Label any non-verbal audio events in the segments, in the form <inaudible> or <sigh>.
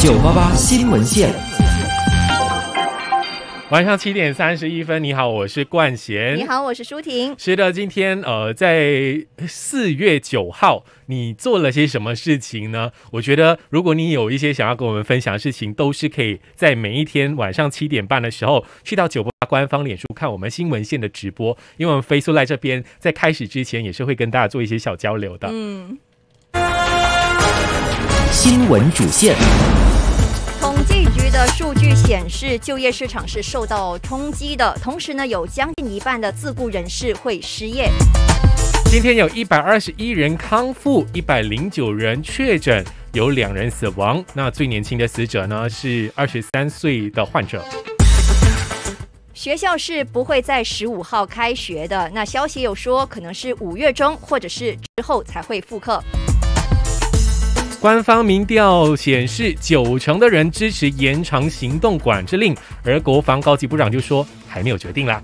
九八八新闻线，晚上七点三十一分，你好，我是冠贤，你好，我是舒婷，是的，今天呃，在四月九号，你做了些什么事情呢？我觉得，如果你有一些想要跟我们分享的事情，都是可以在每一天晚上七点半的时候，去到九八官方脸书看我们新闻线的直播，因为我们飞速来这边在开始之前也是会跟大家做一些小交流的。嗯，新闻主线。统计局的数据显示，就业市场是受到冲击的。同时呢，有将近一半的自雇人士会失业。今天有一百二十一人康复，一百零九人确诊，有两人死亡。那最年轻的死者呢是二十三岁的患者。学校是不会在十五号开学的。那消息有说，可能是五月中或者是之后才会复课。官方民调显示，九成的人支持延长行动管制令，而国防高级部长就说还没有决定啦。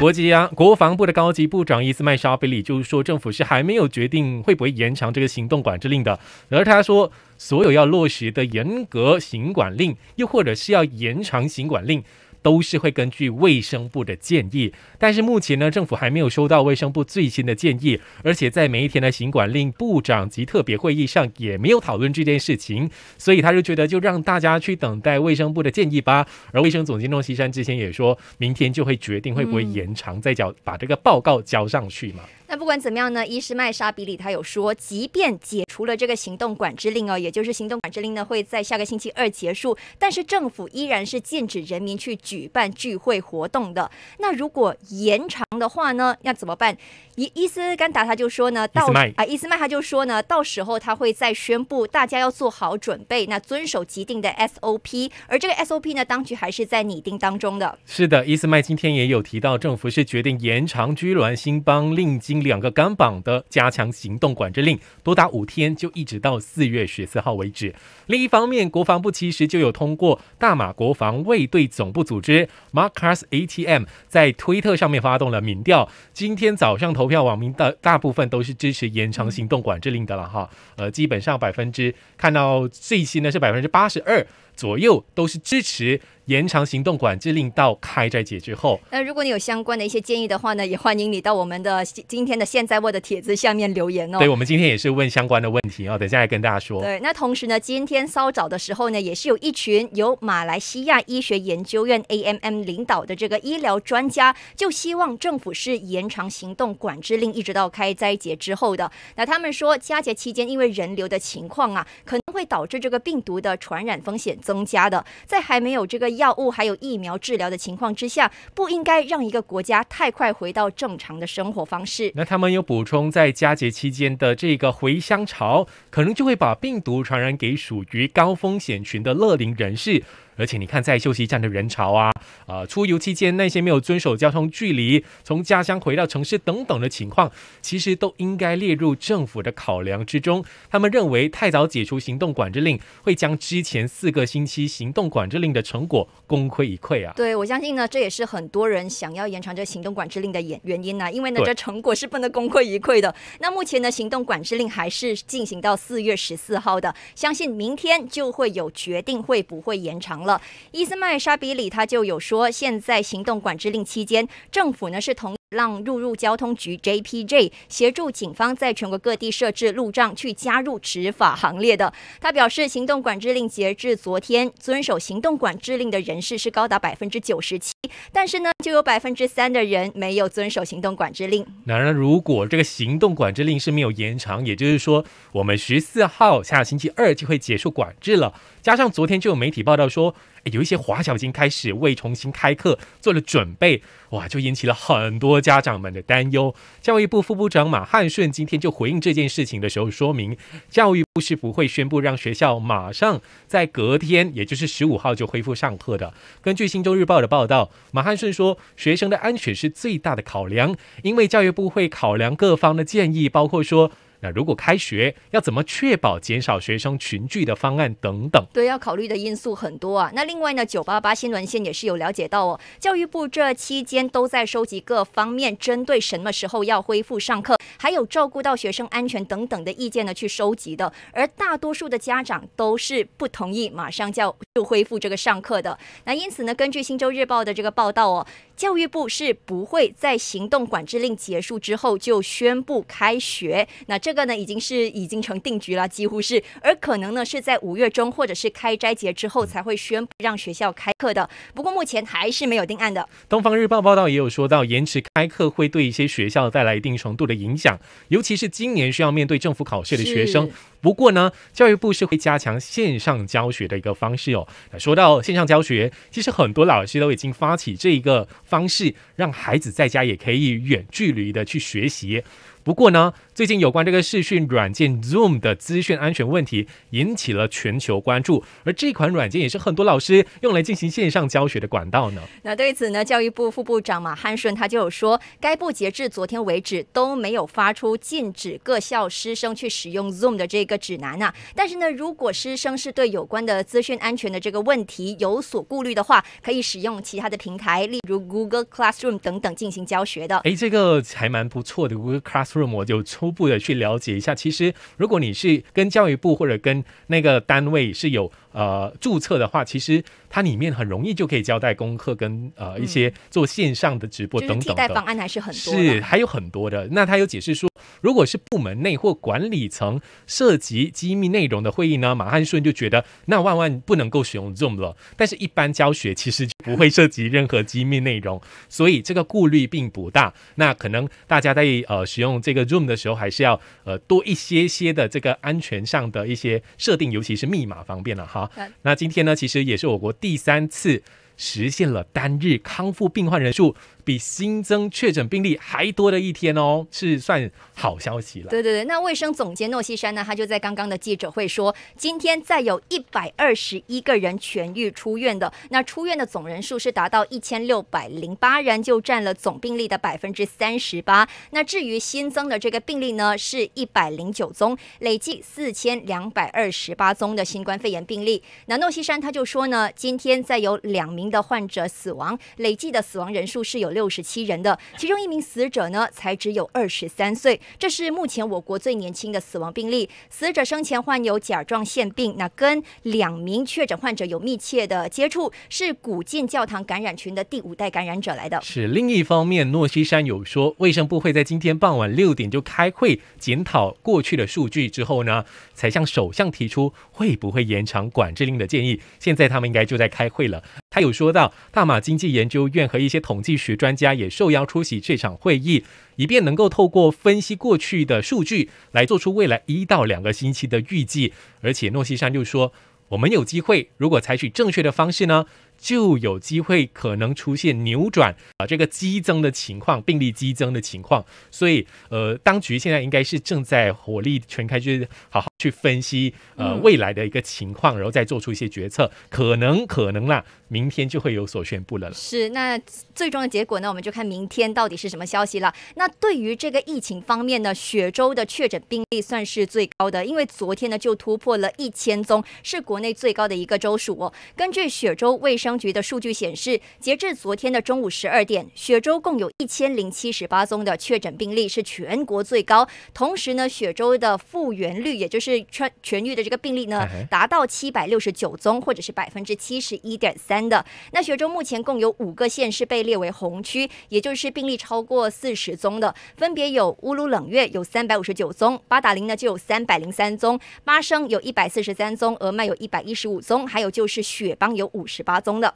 国际啊，国防部的高级部长伊斯麦沙菲里就是说，政府是还没有决定会不会延长这个行动管制令的，而他说所有要落实的严格行管令，又或者是要延长行管令。都是会根据卫生部的建议，但是目前呢，政府还没有收到卫生部最新的建议，而且在每一天的行管令部长及特别会议上也没有讨论这件事情，所以他就觉得就让大家去等待卫生部的建议吧。而卫生总监诺西山之前也说明天就会决定会不会延长再交把这个报告交上去嘛。那不管怎么样呢，伊斯麦沙比里他有说，即便解除了这个行动管制令哦，也就是行动管制令呢会在下个星期二结束，但是政府依然是禁止人民去举。举办聚会活动的那如果延长的话呢，要怎么办？伊伊斯甘达他就说呢，到啊伊斯麦他就说呢，到时候他会再宣布，大家要做好准备，那遵守既定的 SOP。而这个 SOP 呢，当局还是在拟定当中的。是的，伊斯麦今天也有提到，政府是决定延长居銮、新邦、令经两个干榜的加强行动管制令，多达五天，就一直到四月十四号为止。另一方面，国防部其实就有通过大马国防卫队总部组。组织 m a r k r s ATM 在推特上面发动了民调，今天早上投票网民的大部分都是支持延长行动管制令的了哈，呃，基本上百分之看到最新的是百分之八十二。左右都是支持延长行动管制令到开斋节之后。那如果你有相关的一些建议的话呢，也欢迎你到我们的今天的现在我的帖子下面留言哦。对，我们今天也是问相关的问题哦，等下来跟大家说。对，那同时呢，今天稍早的时候呢，也是有一群由马来西亚医学研究院 （AMM） 领导的这个医疗专家，就希望政府是延长行动管制令一直到开斋节之后的。那他们说，佳节期间因为人流的情况啊，可会导致这个病毒的传染风险增加的，在还没有这个药物还有疫苗治疗的情况之下，不应该让一个国家太快回到正常的生活方式。那他们有补充，在佳节期间的这个回乡潮，可能就会把病毒传染给属于高风险群的乐龄人士。而且你看，在休息站的人潮啊，呃，出游期间那些没有遵守交通距离、从家乡回到城市等等的情况，其实都应该列入政府的考量之中。他们认为，太早解除行动管制令，会将之前四个星期行动管制令的成果功亏一篑啊。对，我相信呢，这也是很多人想要延长这行动管制令的原原因呐。因为呢，这成果是不能功亏一篑的。那目前的行动管制令还是进行到四月十四号的，相信明天就会有决定会不会延长了。伊斯迈沙比里他就有说，现在行动管制令期间，政府呢是同。让入入交通局 JPJ 协助警方在全国各地设置路障，去加入执法行列的。他表示，行动管制令截至昨天，遵守行动管制令的人士是高达百分之九十七，但是呢，就有百分之三的人没有遵守行动管制令。然而，如果这个行动管制令是没有延长，也就是说，我们十四号下星期二就会结束管制了。加上昨天就有媒体报道说。有一些华侨已经开始为重新开课做了准备，哇，就引起了很多家长们的担忧。教育部副部长马汉顺今天就回应这件事情的时候说明，教育部是不会宣布让学校马上在隔天，也就是十五号就恢复上课的。根据《新洲日报》的报道，马汉顺说，学生的安全是最大的考量，因为教育部会考量各方的建议，包括说。那如果开学要怎么确保减少学生群聚的方案等等？对，要考虑的因素很多啊。那另外呢，九八八新闻线也是有了解到哦，教育部这期间都在收集各方面针对什么时候要恢复上课，还有照顾到学生安全等等的意见呢，去收集的。而大多数的家长都是不同意马上就就恢复这个上课的。那因此呢，根据《新洲日报》的这个报道哦。教育部是不会在行动管制令结束之后就宣布开学，那这个呢已经是已经成定局了，几乎是，而可能呢是在五月中或者是开斋节之后才会宣布让学校开课的。不过目前还是没有定案的。东方日报报道也有说到，延迟开课会对一些学校带来一定程度的影响，尤其是今年需要面对政府考试的学生。不过呢，教育部是会加强线上教学的一个方式哦。说到线上教学，其实很多老师都已经发起这一个方式，让孩子在家也可以远距离的去学习。不过呢，最近有关这个视讯软件 Zoom 的资讯安全问题引起了全球关注，而这款软件也是很多老师用来进行线上教学的管道呢。那对此呢，教育部副部长马汉顺他就有说，该部截至昨天为止都没有发出禁止各校师生去使用 Zoom 的这个指南啊。但是呢，如果师生是对有关的资讯安全的这个问题有所顾虑的话，可以使用其他的平台，例如 Google Classroom 等等进行教学的。哎，这个还蛮不错的，Google Classroom 我就充。初步的去了解一下，其实如果你是跟教育部或者跟那个单位是有。呃，注册的话，其实它里面很容易就可以交代功课跟呃一些做线上的直播等等的方案还是很多是还有很多的。那他有解释说，如果是部门内或管理层涉及机密内容的会议呢，马汉顺就觉得那万万不能够使用 Zoom 了。但是一般教学其实就不会涉及任何机密内容，<laughs> 所以这个顾虑并不大。那可能大家在呃使用这个 Zoom 的时候，还是要呃多一些些的这个安全上的一些设定，尤其是密码方便了哈。那今天呢，其实也是我国第三次实现了单日康复病患人数。比新增确诊病例还多的一天哦，是算好消息了。对对对，那卫生总监诺西山呢，他就在刚刚的记者会说，今天再有一百二十一个人痊愈出院的，那出院的总人数是达到一千六百零八人，就占了总病例的百分之三十八。那至于新增的这个病例呢，是一百零九宗，累计四千两百二十八宗的新冠肺炎病例。那诺西山他就说呢，今天再有两名的患者死亡，累计的死亡人数是有。六十七人的，其中一名死者呢，才只有二十三岁，这是目前我国最年轻的死亡病例。死者生前患有甲状腺病，那跟两名确诊患者有密切的接触，是古建教堂感染群的第五代感染者来的。是另一方面，诺西山有说，卫生部会在今天傍晚六点就开会检讨过去的数据之后呢，才向首相提出会不会延长管制令的建议。现在他们应该就在开会了。他有说到，大马经济研究院和一些统计学专家也受邀出席这场会议，以便能够透过分析过去的数据来做出未来一到两个星期的预计。而且诺西山就说，我们有机会，如果采取正确的方式呢，就有机会可能出现扭转啊这个激增的情况，病例激增的情况。所以，呃，当局现在应该是正在火力全开，就是好。去分析呃未来的一个情况，然后再做出一些决策，可能可能啦，明天就会有所宣布了。是，那最终的结果呢，我们就看明天到底是什么消息了。那对于这个疫情方面呢，雪州的确诊病例算是最高的，因为昨天呢就突破了一千宗，是国内最高的一个州属哦。根据雪州卫生局的数据显示，截至昨天的中午十二点，雪州共有一千零七十八宗的确诊病例是全国最高，同时呢，雪州的复原率也就是。是全全域的这个病例呢，达到七百六十九宗，或者是百分之七十一点三的。那学中目前共有五个县是被列为红区，也就是病例超过四十宗的，分别有乌鲁冷月有三百五十九宗，巴达林呢就有三百零三宗，巴生有一百四十三宗，俄曼有一百一十五宗，还有就是雪邦有五十八宗的。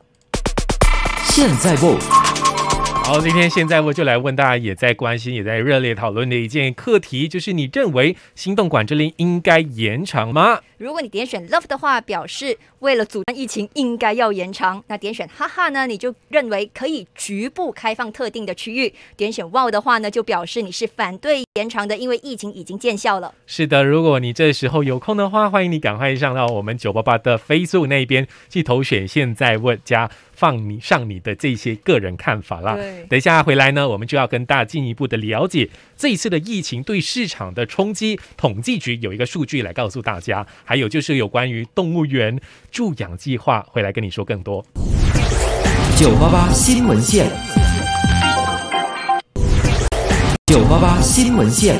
现在不。好，今天现在我就来问大家，也在关心、也在热烈讨论的一件课题，就是你认为《心动管制令》应该延长吗？如果你点选 love 的话，表示为了阻断疫情应该要延长；那点选哈哈呢，你就认为可以局部开放特定的区域；点选 wow 的话呢，就表示你是反对延长的，因为疫情已经见效了。是的，如果你这时候有空的话，欢迎你赶快上到我们九八八的飞速那边去投选，现在问加放你上你的这些个人看法啦。对，等一下回来呢，我们就要跟大家进一步的了解这一次的疫情对市场的冲击。统计局有一个数据来告诉大家。还有就是有关于动物园助养计划，会来跟你说更多。九八八新闻线，九八八新闻线。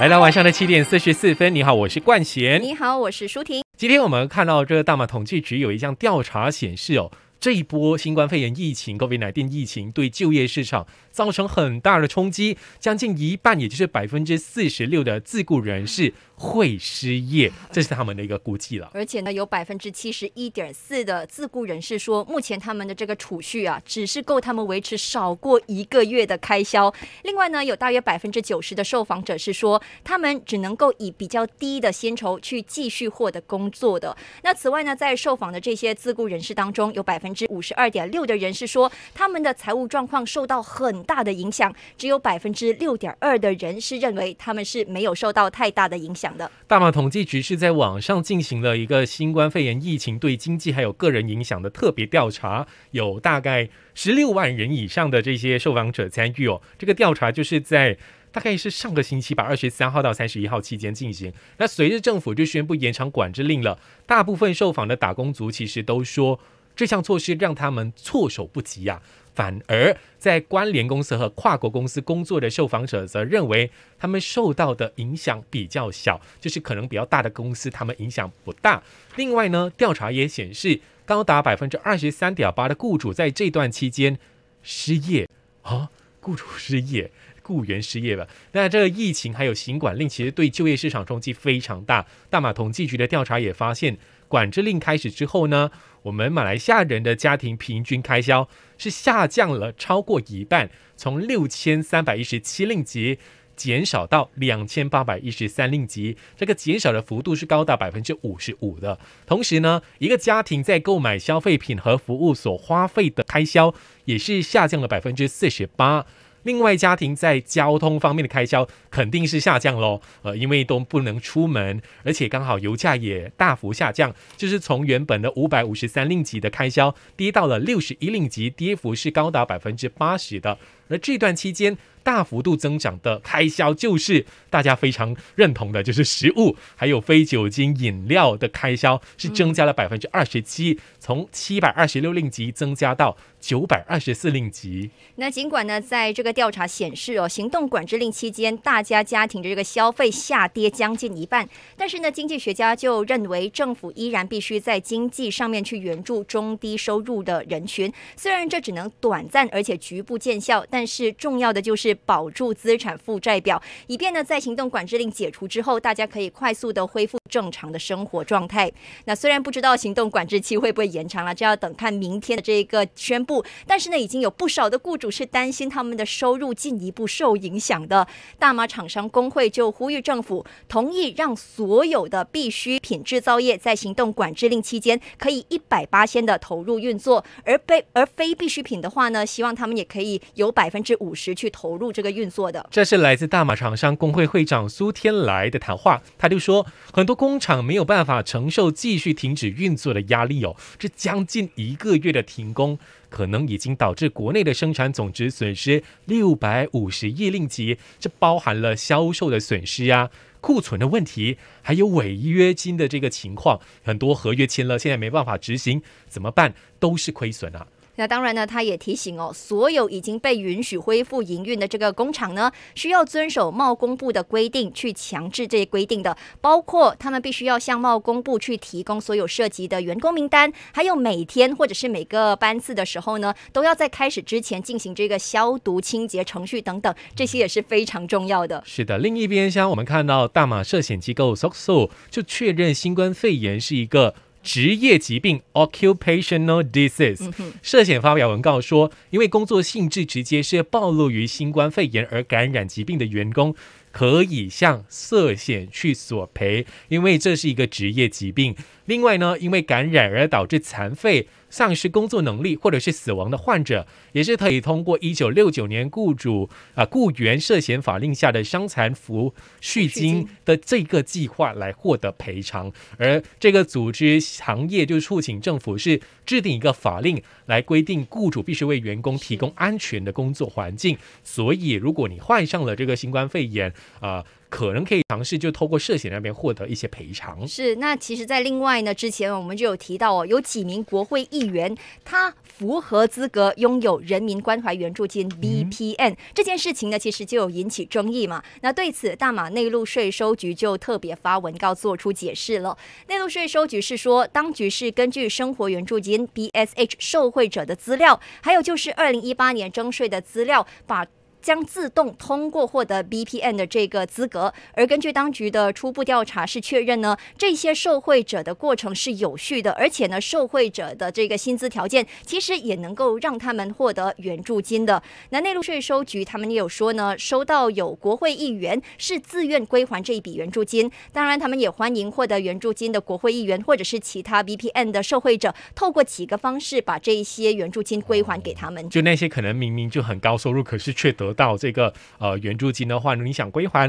来到晚上的七点四十四分。你好，我是冠贤。你好，我是舒婷。今天我们看到这个大马统计局有一项调查显示，哦，这一波新冠肺炎疫情、i d 奶9疫情对就业市场造成很大的冲击，将近一半，也就是百分之四十六的自雇人士。会失业，这是他们的一个估计了。而且呢，有百分之七十一点四的自雇人士说，目前他们的这个储蓄啊，只是够他们维持少过一个月的开销。另外呢，有大约百分之九十的受访者是说，他们只能够以比较低的薪酬去继续获得工作的。那此外呢，在受访的这些自雇人士当中，有百分之五十二点六的人士说，他们的财务状况受到很大的影响。只有百分之六点二的人是认为他们是没有受到太大的影响。的大马统计局是在网上进行了一个新冠肺炎疫情对经济还有个人影响的特别调查，有大概十六万人以上的这些受访者参与哦。这个调查就是在大概是上个星期吧，二十三号到三十一号期间进行。那随着政府就宣布延长管制令了，大部分受访的打工族其实都说这项措施让他们措手不及呀。反而在关联公司和跨国公司工作的受访者则认为，他们受到的影响比较小，就是可能比较大的公司，他们影响不大。另外呢，调查也显示，高达百分之二十三点八的雇主在这段期间失业。啊，雇主失业，雇员失业了。那这个疫情还有行管令，其实对就业市场冲击非常大。大马统计局的调查也发现，管制令开始之后呢。我们马来西亚人的家庭平均开销是下降了超过一半，从六千三百一十七令吉减少到两千八百一十三令吉，这个减少的幅度是高达百分之五十五的。同时呢，一个家庭在购买消费品和服务所花费的开销也是下降了百分之四十八。另外，家庭在交通方面的开销肯定是下降喽，呃，因为都不能出门，而且刚好油价也大幅下降，就是从原本的五百五十三令吉的开销，跌到了六十一令吉，跌幅是高达百分之八十的。那这段期间大幅度增长的开销，就是大家非常认同的，就是食物还有非酒精饮料的开销是增加了百分之二十七，从七百二十六令吉增加到九百二十四令吉。那尽管呢，在这个调查显示哦，行动管制令期间，大家家庭的这个消费下跌将近一半，但是呢，经济学家就认为政府依然必须在经济上面去援助中低收入的人群，虽然这只能短暂而且局部见效，但。但是重要的就是保住资产负债表，以便呢在行动管制令解除之后，大家可以快速的恢复。正常的生活状态。那虽然不知道行动管制期会不会延长了，这要等看明天的这个宣布。但是呢，已经有不少的雇主是担心他们的收入进一步受影响的。大马厂商工会就呼吁政府同意让所有的必需品制造业在行动管制令期间可以一百八千的投入运作，而非而非必需品的话呢，希望他们也可以有百分之五十去投入这个运作的。这是来自大马厂商工会会长苏天来的谈话，他就说很多。工厂没有办法承受继续停止运作的压力哦，这将近一个月的停工，可能已经导致国内的生产总值损失六百五十亿令吉。这包含了销售的损失啊，库存的问题，还有违约金的这个情况，很多合约签了现在没办法执行，怎么办？都是亏损啊。那当然呢，他也提醒哦，所有已经被允许恢复营运的这个工厂呢，需要遵守贸工部的规定去强制这些规定的，包括他们必须要向贸工部去提供所有涉及的员工名单，还有每天或者是每个班次的时候呢，都要在开始之前进行这个消毒清洁程序等等，这些也是非常重要的。是的，另一边像我们看到大马涉险机构苏 o 就确认新冠肺炎是一个。职业疾病 （occupational disease），涉险发表文告说，因为工作性质直接是暴露于新冠肺炎而感染疾病的员工，可以向涉险去索赔，因为这是一个职业疾病。另外呢，因为感染而导致残废、丧失工作能力或者是死亡的患者，也是可以通过一九六九年雇主啊雇员涉嫌法令下的伤残抚恤金的这个计划来获得赔偿。而这个组织行业就是促请政府是制定一个法令来规定雇主必须为员工提供安全的工作环境。所以，如果你患上了这个新冠肺炎啊。可能可以尝试就透过涉险那边获得一些赔偿。是，那其实，在另外呢，之前我们就有提到哦，有几名国会议员他符合资格拥有人民关怀援助金 b p n 这件事情呢，其实就有引起争议嘛。那对此，大马内陆税收局就特别发文告做出解释了。内陆税收局是说，当局是根据生活援助金 （BSH） 受惠者的资料，还有就是二零一八年征税的资料，把。将自动通过获得 VPN 的这个资格，而根据当局的初步调查是确认呢，这些受贿者的过程是有序的，而且呢，受贿者的这个薪资条件其实也能够让他们获得援助金的。那内陆税收局他们也有说呢，收到有国会议员是自愿归还这一笔援助金，当然他们也欢迎获得援助金的国会议员或者是其他 VPN 的受贿者，透过几个方式把这一些援助金归还给他们。就那些可能明明就很高收入，可是却得。到这个呃援助金的话，如你想归还，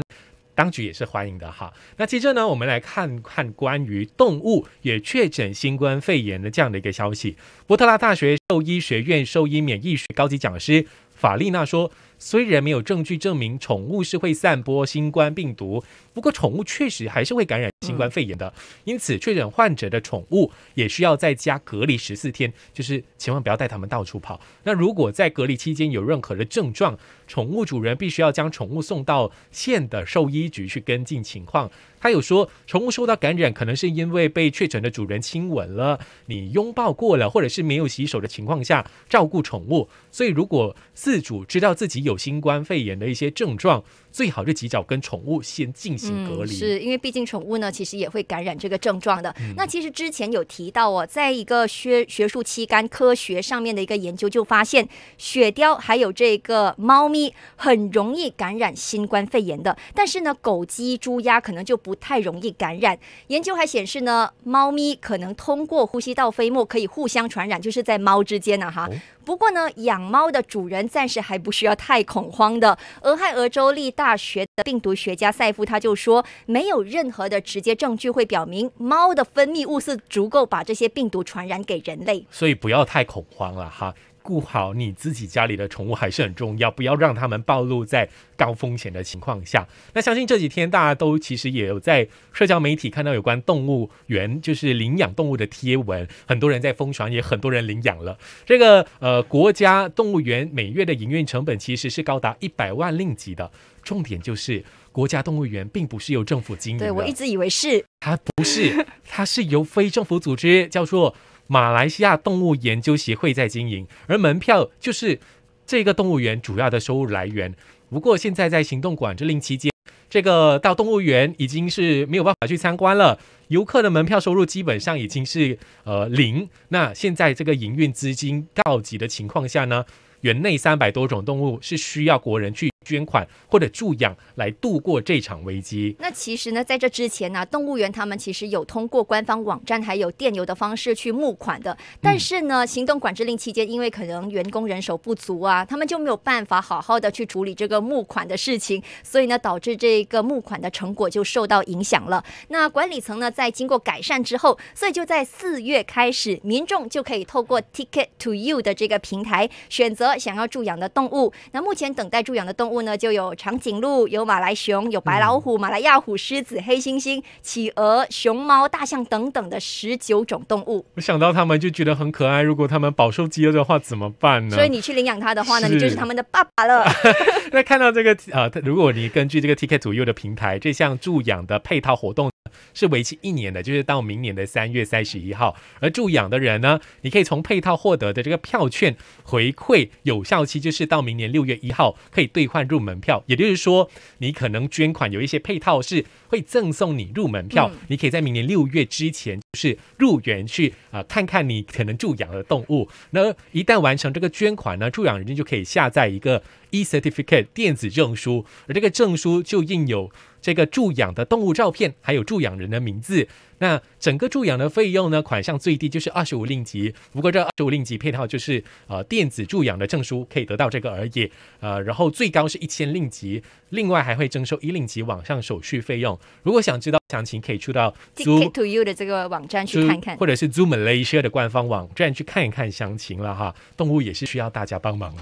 当局也是欢迎的哈。那接着呢，我们来看看关于动物也确诊新冠肺炎的这样的一个消息。波特拉大学兽医学院兽医免疫学高级讲师法丽娜说。虽然没有证据证明宠物是会散播新冠病毒，不过宠物确实还是会感染新冠肺炎的。因此，确诊患者的宠物也需要在家隔离十四天，就是千万不要带他们到处跑。那如果在隔离期间有任何的症状，宠物主人必须要将宠物送到县的兽医局去跟进情况。他有说，宠物受到感染可能是因为被确诊的主人亲吻了、你拥抱过了，或者是没有洗手的情况下照顾宠物。所以，如果饲主知道自己有有新冠肺炎的一些症状，最好就及早跟宠物先进行隔离，是因为毕竟宠物呢，其实也会感染这个症状的。那其实之前有提到哦，在一个学学术期刊科学上面的一个研究就发现，雪貂还有这个猫咪很容易感染新冠肺炎的，但是呢，狗、鸡、猪、鸭可能就不太容易感染。研究还显示呢，猫咪可能通过呼吸道飞沫可以互相传染，就是在猫之间呢哈。不过呢，养猫的主人暂时还不需要太。恐慌的俄亥俄州立大学的病毒学家塞夫他就说，没有任何的直接证据会表明猫的分泌物是足够把这些病毒传染给人类，所以不要太恐慌了哈。顾好你自己家里的宠物还是很重要，不要让他们暴露在高风险的情况下。那相信这几天大家都其实也有在社交媒体看到有关动物园就是领养动物的贴文，很多人在疯传，也很多人领养了。这个呃，国家动物园每月的营运成本其实是高达一百万令吉的。重点就是国家动物园并不是由政府经营，对我一直以为是，它不是，它是由非政府组织叫做。马来西亚动物研究协会在经营，而门票就是这个动物园主要的收入来源。不过现在在行动管制令期间，这个到动物园已经是没有办法去参观了，游客的门票收入基本上已经是呃零。那现在这个营运资金告急的情况下呢，园内三百多种动物是需要国人去。捐款或者助养来度过这场危机。那其实呢，在这之前呢，动物园他们其实有通过官方网站还有电邮的方式去募款的。但是呢，行动管制令期间，因为可能员工人手不足啊，他们就没有办法好好的去处理这个募款的事情，所以呢，导致这个募款的成果就受到影响了。那管理层呢，在经过改善之后，所以就在四月开始，民众就可以透过 Ticket to You 的这个平台，选择想要助养的动物。那目前等待助养的动物呢就有长颈鹿、有马来熊、有白老虎、马来亚虎、狮子、黑猩猩、企鹅、熊猫、大象等等的十九种动物。我想到他们就觉得很可爱。如果他们饱受饥饿的话，怎么办呢？所以你去领养它的话呢，你就是他们的爸爸了。<laughs> 那看到这个呃，如果你根据这个 T K 左右的平台这项助养的配套活动。是为期一年的，就是到明年的三月三十一号。而助养的人呢，你可以从配套获得的这个票券回馈，有效期就是到明年六月一号可以兑换入门票。也就是说，你可能捐款有一些配套是会赠送你入门票，你可以在明年六月之前就是入园去啊看看你可能助养的动物。那一旦完成这个捐款呢，助养人就可以下载一个。e certificate 电子证书，而这个证书就印有这个助养的动物照片，还有助养人的名字。那整个助养的费用呢，款项最低就是二十五令吉，不过这二十五令吉配套就是呃电子助养的证书可以得到这个而已。呃，然后最高是一千令吉，另外还会征收一令吉网上手续费用。如果想知道详情，可以出到 ticket to you 的这个网站去看看，或者是 Zoo Malaysia 的官方网站去看一看详情了哈。动物也是需要大家帮忙。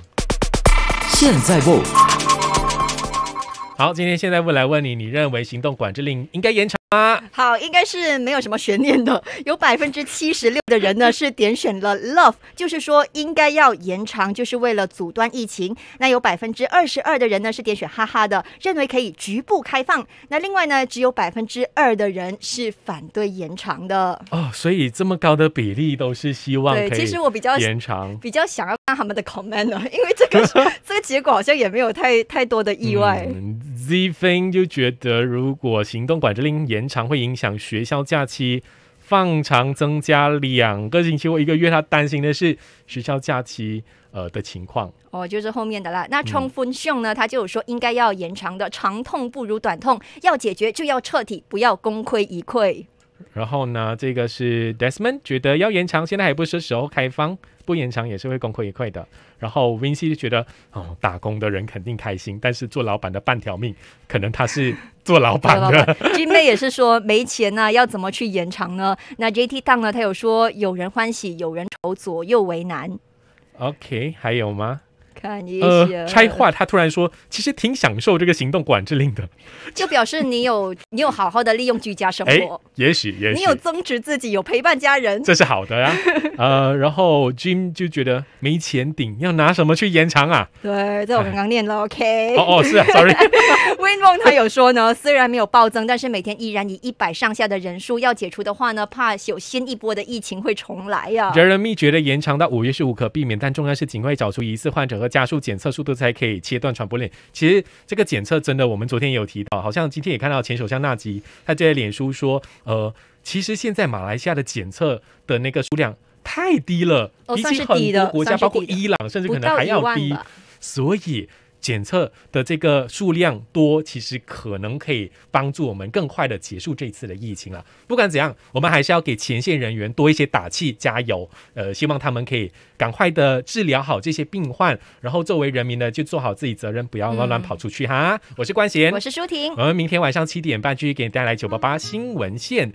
现在不。好，今天现在不来问你，你认为行动管制令应该延长？啊，好，应该是没有什么悬念的。<laughs> 有百分之七十六的人呢是点选了 love，就是说应该要延长，就是为了阻断疫情。那有百分之二十二的人呢是点选哈哈的，认为可以局部开放。那另外呢，只有百分之二的人是反对延长的。哦，所以这么高的比例都是希望对，其实我比较延长，比较想要看他们的 comment，因为这个 <laughs> 这个结果好像也没有太太多的意外。Z 飞就觉得，如果行动管制令延长，会影响学校假期放长，增加两个星期或一个月。他担心的是学校假期呃的情况。哦，就是后面的啦。那冲分 o 呢，他就有说应该要延长的，长痛不如短痛，要解决就要彻底，不要功亏一篑。然后呢，这个是 Desmond 觉得要延长，现在还不是时候开放。不延长也是会功亏一篑的。然后 v i n C 觉得哦，打工的人肯定开心，但是做老板的半条命，可能他是做老板的。金 <laughs> 妹也是说没钱啊，要怎么去延长呢？那 JT t o w 呢？他有说有人欢喜有人愁，左右为难。OK，还有吗？看，也呃，拆话，他突然说，其实挺享受这个行动管制令的，<laughs> 就表示你有 <laughs> 你有好好的利用居家生活，也许也许你有增值自己，有陪伴家人，这是好的呀。<laughs> 呃，然后 Jim 就觉得没钱顶，要拿什么去延长啊？对，这我刚刚念了，OK。哦哦，是啊 sorry。w i n w o n 他有说呢，虽然没有暴增，但是每天依然以一百上下的人数要解除的话呢，怕有新一波的疫情会重来呀。人人秘诀的延长到五月是无可避免，但重要是尽快找出疑似患者和。加速检测速度才可以切断传播链。其实这个检测真的，我们昨天也有提到，好像今天也看到前首相纳吉他在脸书说，呃，其实现在马来西亚的检测的那个数量太低了，比起很多国家，包括伊朗，甚至可能还要低，所以。检测的这个数量多，其实可能可以帮助我们更快的结束这次的疫情了。不管怎样，我们还是要给前线人员多一些打气加油。呃，希望他们可以赶快的治疗好这些病患，然后作为人民呢，就做好自己责任，不要乱乱跑出去哈。我是关贤，我是舒婷，我们明天晚上七点半继续给你带来九八八新闻线。